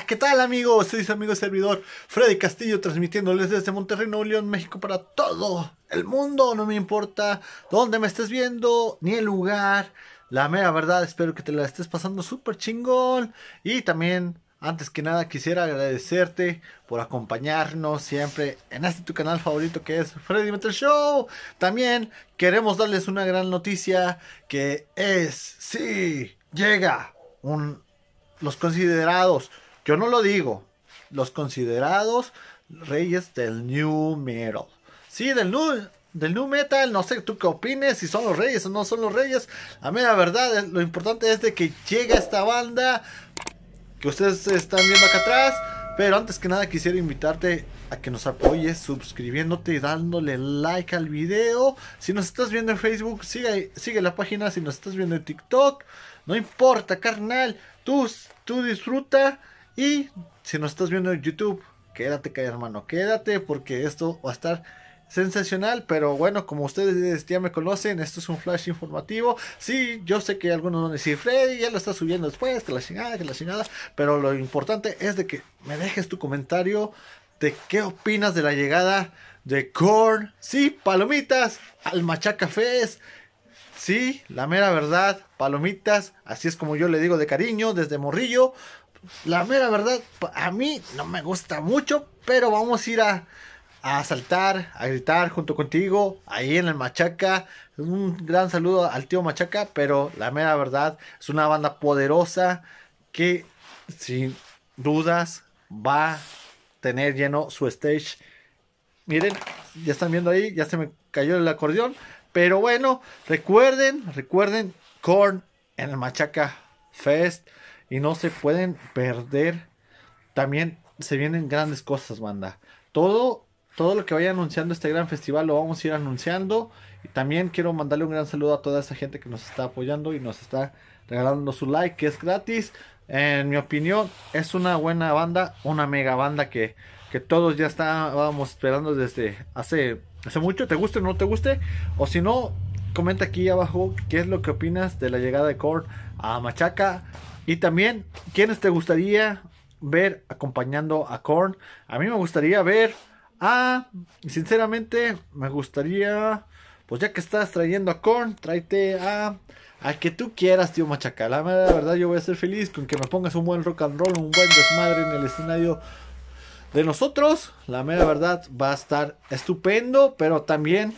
¿qué tal amigos? Soy su amigo servidor Freddy Castillo transmitiéndoles desde Monterrey, Nuevo León, México para todo el mundo. No me importa dónde me estés viendo ni el lugar. La mera verdad, espero que te la estés pasando súper chingón. Y también, antes que nada, quisiera agradecerte por acompañarnos siempre en este tu canal favorito que es Freddy Metal Show. También queremos darles una gran noticia que es, sí, llega un los considerados yo no lo digo. Los considerados reyes del New Metal. Sí, del New, del new Metal, no sé tú qué opines, si son los reyes o no son los reyes. A mí la verdad, eh, lo importante es de que llega esta banda que ustedes están viendo acá atrás. Pero antes que nada quisiera invitarte a que nos apoyes suscribiéndote y dándole like al video. Si nos estás viendo en Facebook, sigue, sigue la página. Si nos estás viendo en TikTok, no importa, carnal. Tú, tú disfruta y si nos estás viendo en YouTube, quédate, hermano, quédate porque esto va a estar sensacional, pero bueno, como ustedes ya me conocen, esto es un flash informativo. Sí, yo sé que algunos van a decir, Freddy, ya lo está subiendo después, que la chingada, que la chingada, pero lo importante es de que me dejes tu comentario de qué opinas de la llegada de Korn, sí, palomitas, al Machaca Fest. Sí, la mera verdad, palomitas, así es como yo le digo de cariño, desde morrillo la mera verdad, a mí no me gusta mucho, pero vamos a ir a, saltar, a gritar junto contigo, ahí en el Machaca. Un gran saludo al tío Machaca, pero la mera verdad es una banda poderosa que sin dudas va a tener lleno su stage. Miren, ya están viendo ahí, ya se me cayó el acordeón. Pero bueno, recuerden, recuerden, Korn en el Machaca Fest y no se pueden perder. También se vienen grandes cosas, banda. Todo, todo lo que vaya anunciando este gran festival lo vamos a ir anunciando. Y también quiero mandarle un gran saludo a toda esa gente que nos está apoyando y nos está regalando su like, que es gratis. En mi opinión, es una buena banda, una mega banda que, que todos ya estábamos esperando desde hace, hace mucho. ¿Te guste o no te guste? O si no, comenta aquí abajo qué es lo que opinas de la llegada de Korn a Machaca. Y también, ¿quiénes te gustaría ver acompañando a Korn? A mí me gustaría ver a, sinceramente, me gustaría, pues ya que estás trayendo a Korn, tráete a, a que tú quieras, tío Machacala. La verdad, yo voy a ser feliz con que me pongas un buen rock and roll, un buen desmadre en el escenario de nosotros, la mera verdad va a estar estupendo, pero también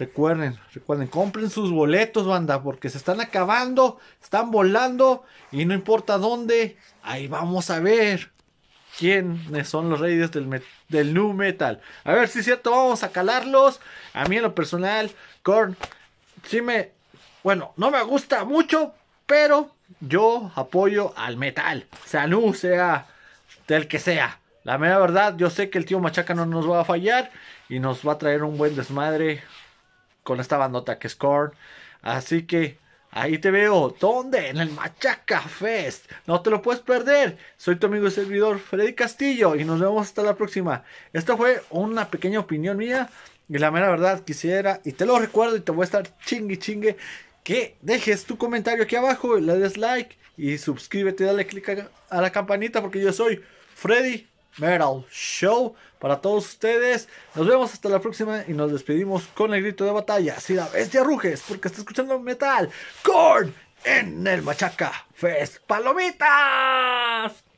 Recuerden, recuerden, compren sus boletos, banda, porque se están acabando, están volando y no importa dónde, ahí vamos a ver quiénes son los reyes del, del nu metal. A ver si es cierto, vamos a calarlos. A mí en lo personal, Korn, sí me, bueno, no me gusta mucho, pero yo apoyo al metal, sea nu, sea del que sea. La mera verdad, yo sé que el tío Machaca no nos va a fallar y nos va a traer un buen desmadre con esta bandota que es Así que ahí te veo. ¿Dónde? En el Machaca Fest. No te lo puedes perder. Soy tu amigo y servidor Freddy Castillo y nos vemos hasta la próxima. Esta fue una pequeña opinión mía. Y la mera verdad quisiera, y te lo recuerdo y te voy a estar chingue chingue, que dejes tu comentario aquí abajo, le des like y suscríbete, dale click a, a la campanita porque yo soy Freddy Metal Show para todos ustedes. Nos vemos hasta la próxima y nos despedimos con el grito de batalla. Si la bestia es porque está escuchando metal, Korn en el Machaca Fest. ¡Palomitas!